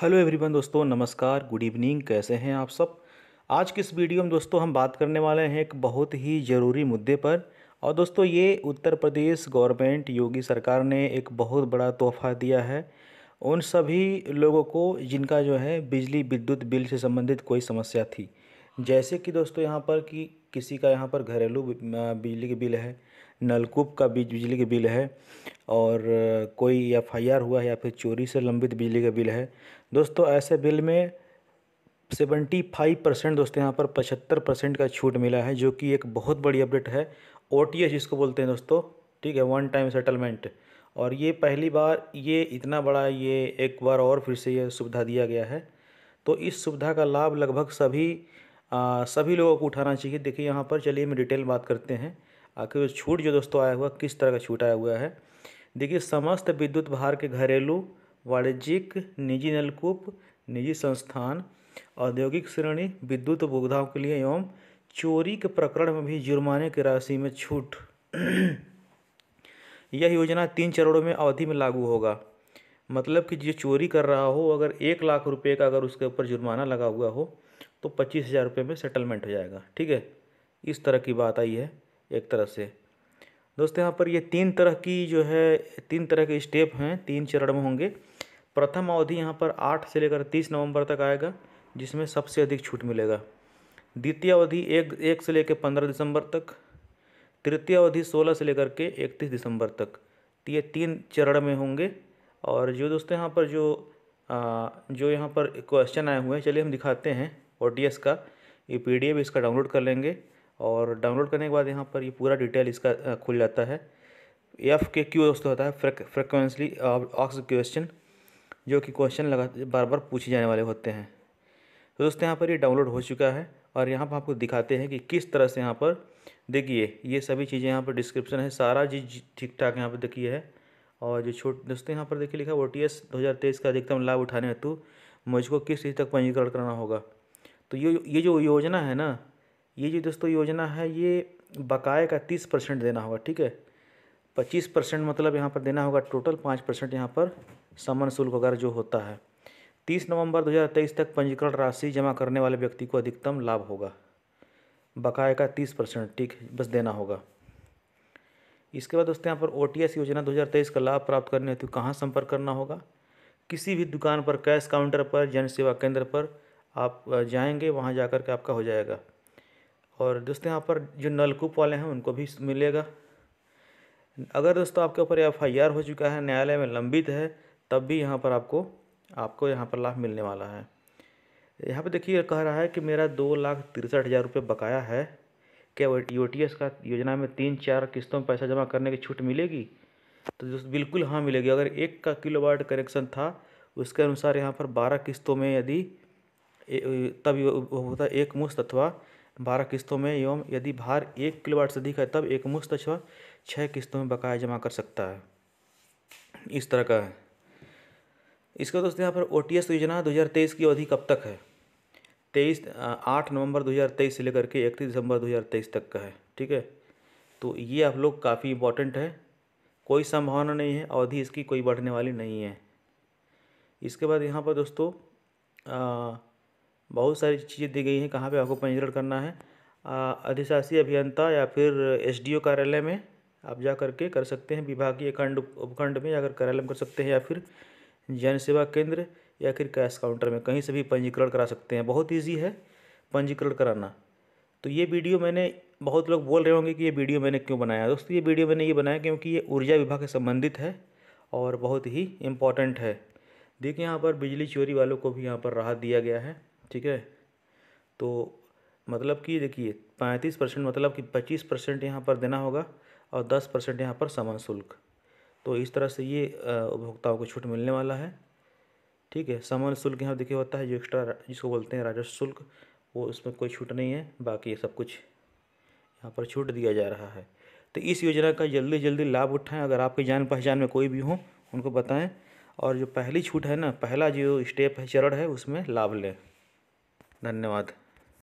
hello everyone दोस्तों नमस्कार good evening कैसे हैं आप सब आज के इस वीडियो में दोस्तों हम बात करने वाले हैं एक बहुत ही ज़रूरी मुद्दे पर और दोस्तों ये उत्तर प्रदेश गवर्नमेंट योगी सरकार ने एक बहुत बड़ा तोहफा दिया है उन सभी लोगों को जिनका जो है बिजली विद्युत बिल से संबंधित कोई समस्या थी जैसे कि दोस्तों यहाँ पर कि किसी का यहाँ पर घरेलू बिजली के बिल है नलकूप का बिजली के बिल है और कोई एफ आई आर हुआ है या फिर चोरी से लंबित बिजली का बिल है दोस्तों ऐसे बिल में सेवेंटी फाइव परसेंट दोस्तों यहाँ पर पचहत्तर परसेंट का छूट मिला है जो कि एक बहुत बड़ी अपडेट है ओ टी एच जिसको बोलते हैं दोस्तों ठीक है वन टाइम सेटलमेंट और ये पहली बार ये इतना बड़ा ये एक बार और फिर से ये सुविधा दिया गया है तो इस सुविधा का लाभ लगभग सभी आ, सभी लोगों को उठाना चाहिए देखिए यहाँ पर चलिए हम डिटेल बात करते हैं आखिर छूट जो दोस्तों आया हुआ किस तरह का छूट आया हुआ है देखिए समस्त विद्युत भार के घरेलू वाणिज्यिक निजी नलकूप निजी संस्थान औद्योगिक श्रेणी विद्युत उपभोक्ताओं के लिए एवं चोरी के प्रकरण में भी जुर्माने की राशि में छूट यह योजना तीन चरणों में अवधि में लागू होगा मतलब कि जो चोरी कर रहा हो अगर एक लाख रुपए का अगर उसके ऊपर जुर्माना लगा हुआ हो तो पच्चीस हज़ार रुपये में सेटलमेंट हो जाएगा ठीक है इस तरह की बात आई है एक तरह से दोस्तों यहाँ पर ये तीन तरह की जो है तीन तरह के स्टेप हैं तीन चरण में होंगे प्रथम अवधि यहाँ पर आठ से लेकर तीस नवंबर तक आएगा जिसमें सबसे अधिक छूट मिलेगा द्वितीय अवधि एक एक से लेकर पंद्रह दिसंबर तक तृतीय अवधि सोलह से लेकर के इकतीस दिसंबर तक तो ये तीन चरण में होंगे और जो दोस्तों यहाँ पर जो आ, जो यहाँ पर क्वेश्चन आए हुए हैं चलिए हम दिखाते हैं ओ का ये पी इसका डाउनलोड कर लेंगे और डाउनलोड करने के बाद यहाँ पर ये पूरा डिटेल इसका खुल जाता है एफ के क्यू दोस्तों होता है फ्रिक्वेंसली ऑक्स क्वेश्चन जो कि क्वेश्चन लगा बार बार पूछे जाने वाले होते हैं तो दोस्तों यहाँ पर ये डाउनलोड हो चुका है और यहाँ पर आपको दिखाते हैं कि किस तरह से यहाँ पर देखिए ये सभी चीज़ें यहाँ पर डिस्क्रिप्शन है सारा चीज ठीक ठाक यहाँ पर देखिए है और जो छोट दोस्तों यहाँ पर देखिए लिखा ओ टी एस दो हज़ार तेईस का अधिकतम लाभ उठाने हेतु मुझको किस चीज़ तक पंजीकरण करना होगा तो ये ये जो योजना है ना ये जो दोस्तों योजना है ये बकाए का तीस परसेंट देना होगा ठीक है पच्चीस परसेंट मतलब यहाँ पर देना होगा टोटल पाँच परसेंट यहाँ पर समन शुल्क वगैरह जो होता है तीस नवंबर 2023 तक पंजीकरण राशि जमा करने वाले व्यक्ति को अधिकतम लाभ होगा बकाया का तीस परसेंट ठीक बस देना होगा इसके बाद दोस्तों यहाँ पर ओ योजना दो का लाभ प्राप्त करने हेतु कहाँ संपर्क करना होगा किसी भी दुकान पर कैश काउंटर पर जन सेवा केंद्र पर आप जाएंगे वहाँ जा कर के आपका हो जाएगा और दोस्तों यहाँ पर जो नलकूप वाले हैं उनको भी मिलेगा अगर दोस्तों आपके ऊपर एफ आई आर हो चुका है न्यायालय में लंबित है तब भी यहाँ पर आपको आपको यहाँ पर लाभ मिलने वाला है यहाँ पर देखिए कह रहा है कि मेरा दो लाख तिरसठ हज़ार रुपये बकाया है क्या यू टी एस का योजना में तीन चार किस्तों में पैसा जमा करने की छूट मिलेगी तो दोस्त बिल्कुल हाँ मिलेगी अगर एक का किलो कनेक्शन था उसके अनुसार यहाँ पर बारह किस्तों में यदि तब होता है एक मुश्त अथवा बारह किस्तों में एवं यदि भार एक किलोवाट से अधिक है तब एक मुश्त अथवा छः किस्तों में बकाया जमा कर सकता है इस तरह का है इसका दोस्तों यहाँ पर ओ टी एस तो योजना दो हज़ार तेईस की अवधि कब तक है तेईस आठ नवंबर दो हज़ार तेईस से लेकर के इकतीस दिसंबर दो हज़ार तेईस तक का है ठीक है तो ये आप लोग काफ़ी इम्पोर्टेंट है कोई संभावना नहीं है अवधि इसकी कोई बढ़ने वाली नहीं है इसके बाद यहाँ पर दोस्तों बहुत सारी चीज़ें दी गई हैं कहाँ पे आपको पंजीकरण करना है अधिशासी अभियंता या फिर एसडीओ कार्यालय में आप जा कर के कर सकते हैं विभागीय खंड उपखंड में जाकर कार्यालय में कर सकते हैं या फिर जन सेवा केंद्र या फिर कैश काउंटर में कहीं से भी पंजीकरण करा सकते हैं बहुत ईजी है पंजीकरण कराना तो ये वीडियो मैंने बहुत लोग बोल रहे होंगे कि ये वीडियो मैंने क्यों बनाया दोस्तों ये वीडियो मैंने ये बनाया क्योंकि ये ऊर्जा विभाग से संबंधित है और बहुत ही इम्पॉर्टेंट है देखिए यहाँ पर बिजली चोरी वालों को भी यहाँ पर राहत दिया गया है ठीक है तो मतलब कि देखिए पैंतीस परसेंट मतलब कि पच्चीस परसेंट यहाँ पर देना होगा और दस परसेंट यहाँ पर समान शुल्क तो इस तरह से ये उपभोक्ताओं को छूट मिलने वाला है ठीक है समान शुल्क यहाँ देखिए होता है जो एक्स्ट्रा जिसको बोलते हैं राजस्व शुल्क वो उसमें कोई छूट नहीं है बाकी ये सब कुछ यहाँ पर छूट दिया जा रहा है तो इस योजना का जल्दी जल्दी लाभ उठाएं अगर आपकी जान पहचान में कोई भी हो उनको बताएं और जो पहली छूट है ना पहला जो स्टेप है चरण है उसमें लाभ लें धन्यवाद